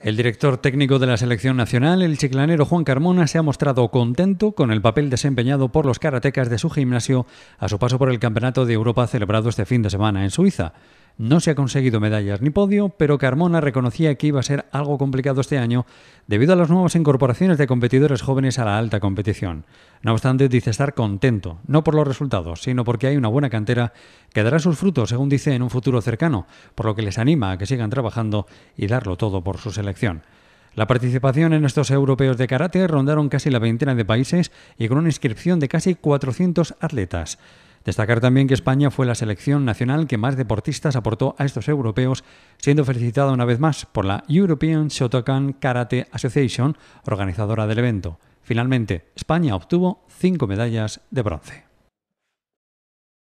El director técnico de la selección nacional, el chiclanero Juan Carmona, se ha mostrado contento con el papel desempeñado por los karatecas de su gimnasio a su paso por el Campeonato de Europa celebrado este fin de semana en Suiza. No se ha conseguido medallas ni podio, pero Carmona reconocía que iba a ser algo complicado este año debido a las nuevas incorporaciones de competidores jóvenes a la alta competición. No obstante, dice estar contento, no por los resultados, sino porque hay una buena cantera que dará sus frutos, según dice, en un futuro cercano, por lo que les anima a que sigan trabajando y darlo todo por su selección. La participación en estos europeos de karate rondaron casi la veintena de países y con una inscripción de casi 400 atletas. Destacar también que España fue la selección nacional que más deportistas aportó a estos europeos, siendo felicitada una vez más por la European Shotokan Karate Association, organizadora del evento. Finalmente, España obtuvo cinco medallas de bronce.